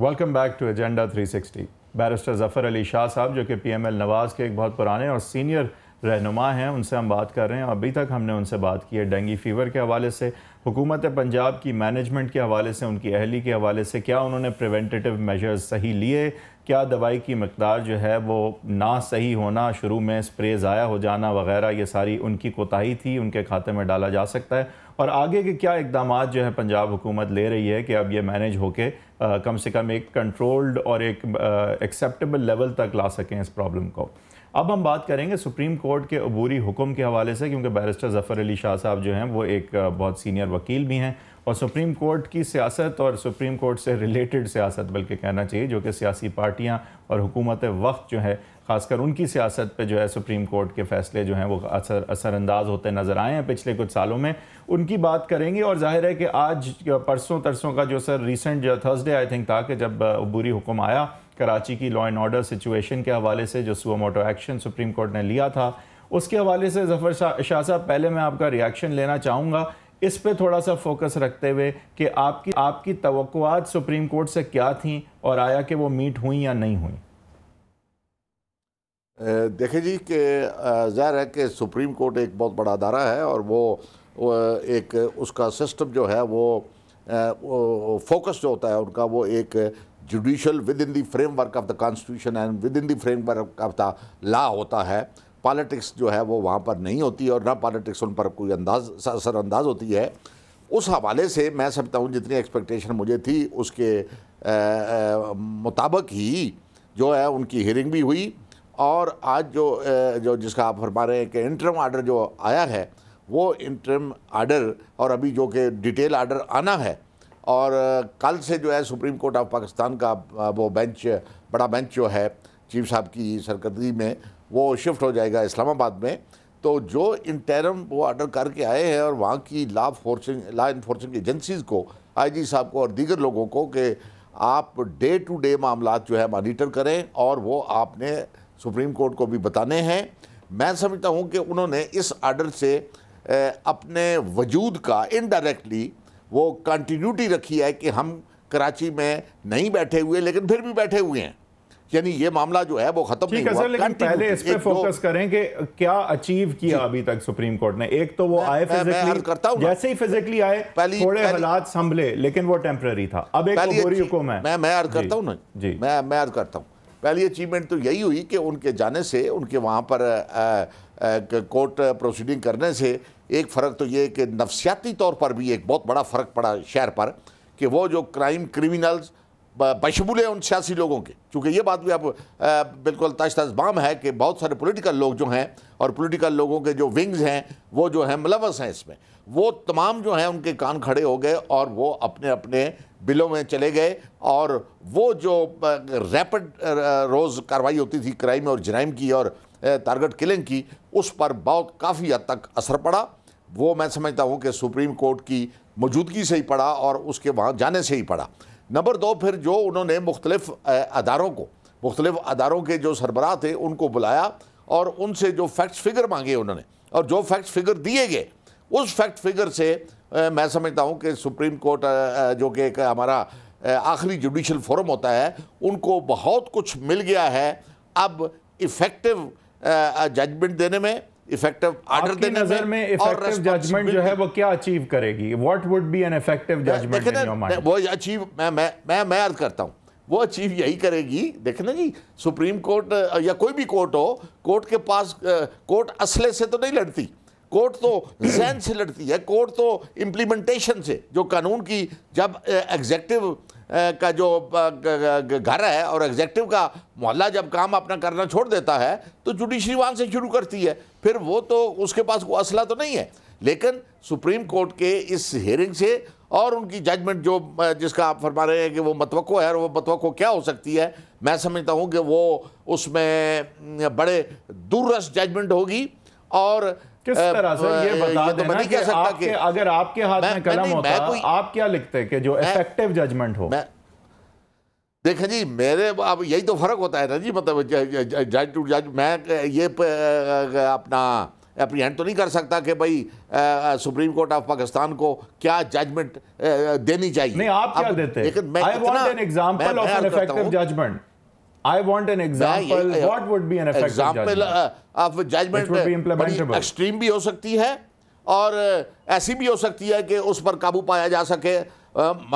Welcome back to agenda 360 barrister Zafar Ali Shah साहब जो कि पीएमएल नवाज़ के एक बहुत पुराने और सीनियर रहनुमा हैं उनसे हम बात कर रहे हैं अभी तक हमने उनसे बात की है डेंगी फ़ीवर के हवाले से हुकूमत पंजाब की मैनेजमेंट के हवाले से उनकी अहली के हवाले से क्या उन्होंने प्रिवेंटिव मेजर्स सही लिए क्या दवाई की मकदार जो है वो ना सही होना शुरू में स्प्रे ज़ाया हो जाना वगैरह ये सारी उनकी कोताही थी उनके खाते में डाला जा सकता है और आगे के क्या इकदाम जो है पंजाब हुकूमत ले रही है कि अब ये मैनेज होके कम से कम एक कंट्रोल्ड और एक एक्सेप्टेबल लेवल तक ला सकें इस प्रॉब्लम को अब हम बात करेंगे सुप्रीम कोर्ट के अबूरी हुक्म के हवाले से क्योंकि बैरिस्टर जफ़र अली शाह साहब जो हैं वो एक बहुत सीनियर वकील भी हैं और सुप्रीम कोर्ट की सियासत और सुप्रीम कोर्ट से रिलेटेड सियासत बल्कि कहना चाहिए जो कि सियासी पार्टियां और हुकूमत वक्त जो है खासकर उनकी सियासत पे जो है सुप्रीम कोर्ट के फैसले जो हैं वो असर असरानंदाज होते नज़र आए हैं पिछले कुछ सालों में उनकी बात करेंगे और जाहिर है कि आज परसों तरसों का जो सर रिसेंट जो थर्सडे आई थिंक था कि जब अबूरी हुक्म आया कराची की लॉ एंड ऑर्डर सिचुएशन के हवाले से जो सुबह मोटो एक्शन सुप्रीम कोर्ट ने लिया था उसके हवाले से जफर शाह साहब पहले मैं आपका रिएक्शन लेना चाहूँगा इस पे थोड़ा सा फोकस रखते हुए कि आपकी आपकी तवक्कुआत सुप्रीम कोर्ट से क्या थी और आया कि वो मीट हुई या नहीं हुई देखे जी के ज़ाहिर है कि सुप्रीम कोर्ट एक बहुत बड़ा अदारा है और वो एक उसका सिस्टम जो है वो, वो फोकस जो होता है उनका वो एक judicial within the framework of the constitution and within the framework of the law होता है पॉलिटिक्स जो है वो वहाँ पर नहीं होती और ना पॉलिटिक्स उन पर कोई अंदाज असरअंदाज होती है उस हवाले से मैं समझता हूँ जितनी एक्सपेक्टेशन मुझे थी उसके मुताबिक ही जो है उनकी हियरिंग भी हुई और आज जो जो जिसका आप फरमा रहे हैं कि इंटरम आर्डर जो आया है वो इंटरम आर्डर और अभी जो कि डिटेल आर्डर आना है और कल से जो है सुप्रीम कोर्ट ऑफ पाकिस्तान का वो बेंच बड़ा बेंच जो है चीफ साहब की सरकर्दगी में वो शिफ्ट हो जाएगा इस्लामाबाद में तो जो इंटरम वो आर्डर करके आए हैं और वहाँ की law forcing law enforcing agencies को आईजी साहब को और दीगर लोगों को कि आप डे टू डे मामला जो है मॉनिटर करें और वो आपने सुप्रीम कोर्ट को भी बताने हैं मैं समझता हूँ कि उन्होंने इस आर्डर से अपने वजूद का इनडायरेक्टली वो कंटिन्यूटी रखी है कि हम कराची में नहीं बैठे हुए लेकिन फिर भी बैठे हुए हैं यानी ये मामला जो है वो खत्म नहीं हुआ लेकिन पहले इस पे फोकस करें कि क्या अचीव किया अभी तक सुप्रीम कोर्ट ने एक तो वो आए फिजिकली करता हूं जैसे ही फिजिकली आए पहली, थोड़े हालात संभले लेकिन वो टेम्प्ररी था अब एक अबोरी हुकुम है मैं मैं अर्ज करता हूं ना जी मैं मैं अर्ज करता हूं पहली अचीवमेंट तो यही हुई कि उनके जाने से उनके वहाँ पर कोर्ट प्रोसीडिंग करने से एक फ़र्क तो ये कि नफसियाती तौर पर भी एक बहुत बड़ा फ़र्क पड़ा शहर पर कि वो जो क्राइम क्रिमिनल्स बशमूल उन सियासी लोगों के क्योंकि ये बात भी आप बिल्कुल ताज बाम है कि बहुत सारे पॉलिटिकल लोग जो हैं और पॉलिटिकल लोगों के जो विंग्स हैं वो जो हैं मुलवस हैं इसमें वो तमाम जो हैं उनके कान खड़े हो गए और वो अपने अपने बिलों में चले गए और वो जो रैपिड रोज़ कार्रवाई होती थी क्राइम और जराइम की और टारगेट किलिंग की उस पर बहुत काफ़ी हद तक असर पड़ा वो मैं समझता हूँ कि सुप्रीम कोर्ट की मौजूदगी से ही पड़ा और उसके वहाँ जाने से ही पड़ा नंबर दो फिर जो उन्होंने मुख्तलिफ अदारों को मुख्तलिफ अदारों के जो सरबराह थे उनको बुलाया और उनसे जो फैक्ट्स फिगर मांगे उन्होंने और जो फैक्ट्स फिगर दिए गए उस फैक्ट फिगर से आ, मैं समझता हूँ कि सुप्रीम कोर्ट आ, जो कि एक हमारा आखिरी जुडिशल फोरम होता है उनको बहुत कुछ मिल गया है अब इफ़ेक्टिव जजमेंट देने में इफेक्टिव आर्डर देने नजर में इफेक्टिव जजमेंट जो है वो क्या अचीव करेगी what would be an effective judgment in your mind वो अचीव मैं मैं मैं मैं अर्ज करता हूं वो अचीव यही करेगी देखें ना जी सुप्रीम कोर्ट या कोई भी कोर्ट हो कोर्ट के पास कोर्ट असले से तो नहीं लड़ती कोर्ट तो जैन से लड़ती है कोर्ट तो इम्प्लीमेंटेशन से जो कानून की जब एग्जेक्टिव का जो घर है और एग्जेक्टिव का मोहल्ला जब काम अपना करना छोड़ देता है तो जुडिशरी वहाँ से शुरू करती है फिर वो तो उसके पास कोई असला तो नहीं है लेकिन सुप्रीम कोर्ट के इस हेयरिंग से और उनकी जजमेंट जो जिसका आप फरमा रहे हैं कि वो मतवको है और वो मतवको क्या हो सकती है मैं समझता हूँ कि वो उसमें बड़े दूरस जजमेंट होगी और किस तरह से ये बता ये तो देना कि सकता आपके अगर आपके हाथ मैं, में कलम मैं होता मैं आप क्या लिखते कि जो इफेक्टिव जजमेंट हो देखें जी मेरे अब यही तो फर्क होता है ना जी मतलब जज टू जज मैं ये अपना अप्रीहेंड तो नहीं कर सकता कि भाई आ, सुप्रीम कोर्ट ऑफ पाकिस्तान को क्या जजमेंट देनी चाहिए नहीं आप क्या देते हैं लेकिन मैं I want an example of an effective judgment I want an example. Yeah, yeah, what would be an effective example, judgment? of judgment Which would be implementable. Extreme भी हो सकती है और ऐसी भी हो सकती है कि उस पर काबू पाया जा सके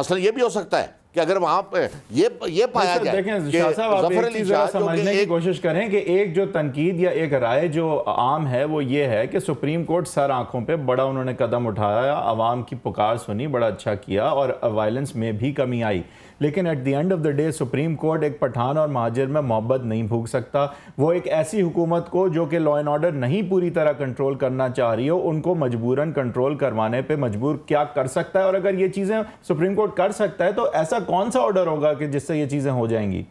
मसला ये भी हो सकता है कि अगर वहां पे ये ये पाया जाए देखें आप एक चीज समझने की कोशिश करें कि एक जो तनकीद या एक राय जो आम है वो ये है कि सुप्रीम कोर्ट सर आंखों पे बड़ा उन्होंने कदम उठाया आवाम की पुकार सुनी बड़ा अच्छा किया और वायलेंस में भी कमी आई लेकिन at the end of the day Supreme Court एक पठान और महाजिर में मोहब्बत नहीं भूख सकता वो एक ऐसी हुकूमत को जो कि लॉ एंड ऑर्डर नहीं पूरी तरह कंट्रोल करना चाह रही हो उनको मजबूरन कंट्रोल करवाने पर मजबूर क्या कर सकता है और अगर ये चीज़ें सुप्रीम कोर्ट कर सकता है तो ऐसा कौन सा ऑर्डर होगा कि जिससे ये चीज़ें हो जाएंगी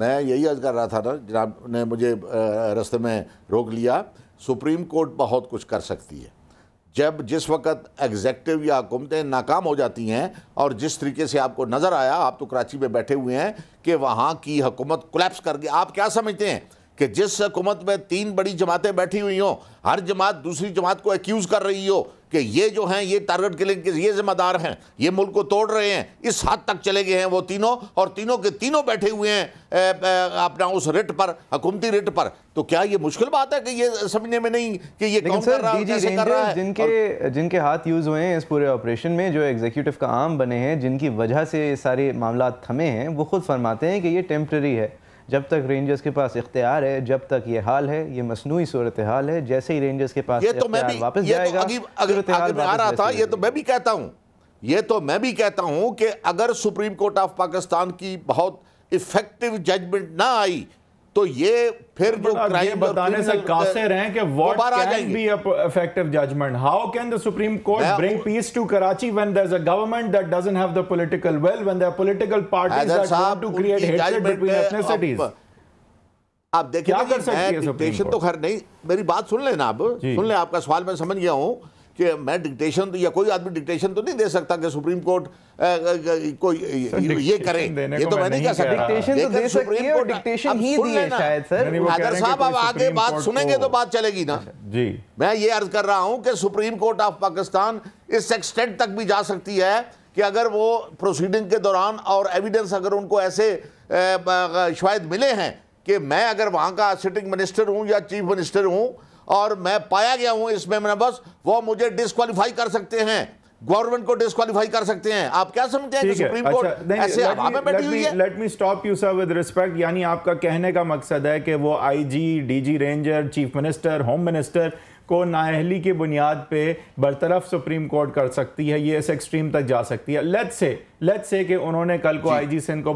मैं यही अर्ज कर रहा था ना जनाब ने मुझे रस्ते में रोक लिया सुप्रीम कोर्ट बहुत कुछ कर सकती है जब जिस वक्त एग्जेक्टिव या हुकूमतें नाकाम हो जाती हैं और जिस तरीके से आपको नज़र आया आप तो कराची में बैठे हुए हैं कि वहाँ की हुकूमत कोलेप्स कर गई आप क्या समझते हैं कि जिस हुकूमत में तीन बड़ी जमातें बैठी हुई हों हर जमात दूसरी जमात को एक्यूज़ कर रही हो कि ये जो हैं ये टारगेट के लिए ये जिम्मेदार हैं ये मुल्क को तोड़ रहे हैं इस हद तक चले गए हैं वो तीनों और तीनों के तीनों बैठे हुए हैं अपना उस रिट पर हुकूमती रिट पर तो क्या ये मुश्किल बात है कि ये समझने में नहीं कि ये कौन कर रहा है कर रहा है जिनके जिनके हाथ यूज़ हुए हैं इस पूरे ऑपरेशन में जो एग्जीक्यूटिव का आम बने हैं जिनकी वजह से ये सारे मामला थमे हैं वो खुद फरमाते हैं कि ये टेम्प्रेरी है जब तक रेंजर्स के पास इख्तियार है जब तक ये हाल है ये मसनू सूरत हाल है जैसे ही रेंजर्स के पास ये तो मैं भी वापस तो जाएगा तो आ रहा था ये तो मैं भी कहता हूँ ये तो मैं भी कहता हूँ कि अगर सुप्रीम कोर्ट ऑफ पाकिस्तान की बहुत इफेक्टिव जजमेंट ना आई तो ये फिर जो क्राइम बताने से कासे रहे कि what can be effective judgment how can the Supreme Court bring peace to Karachi when there is a government that doesn't have the political will when there political parties that want to create hatred between ethnicities आप देखिए मैं dictation तो खैर नहीं मेरी बात सुन लेना आप सुन ले आपका सवाल मैं समझ गया हूं कि मैं डिक्टेशन तो- या कोई आदमी डिक्टेशन तो नहीं दे सकता कि सुप्रीम कोर्ट कोई ये करे ये तो मैं नहीं कह सकता सुप्रीम कोर्ट डिक्टेशन ही दिए शायद सर अगर साहब आप आगे बात सुनेंगे तो बात चलेगी ना अच्छा, जी मैं ये अर्ज कर रहा हूँ कि सुप्रीम कोर्ट ऑफ पाकिस्तान इस एक्सटेंट तक भी जा सकती है कि अगर वो प्रोसीडिंग के दौरान और एविडेंस अगर उनको ऐसे शायद मिले हैं कि मैं अगर वहाँ का सिटिंग मिनिस्टर हूँ या चीफ मिनिस्टर हूँ और मैं पाया गया हूं इसमें मेरा बस वो मुझे डिस्कालीफाई कर सकते हैं गवर्नमेंट को डिस्कालीफाई कर सकते हैं आप क्या समझते हैं सुप्रीम अच्छा, कोर्ट ऐसे हमें बैठी हुई है let me stop you sir with respect यानी आपका कहने का मकसद है कि वो IG DG ranger chief minister home minister को नाहली की बुनियाद पे बरतरफ सुप्रीम कोर्ट कर सकती है ये इस एक्सट्रीम तक जा सकती है लेट्स से लेट्स से कि उन्होंने कल को आईजी सिंह को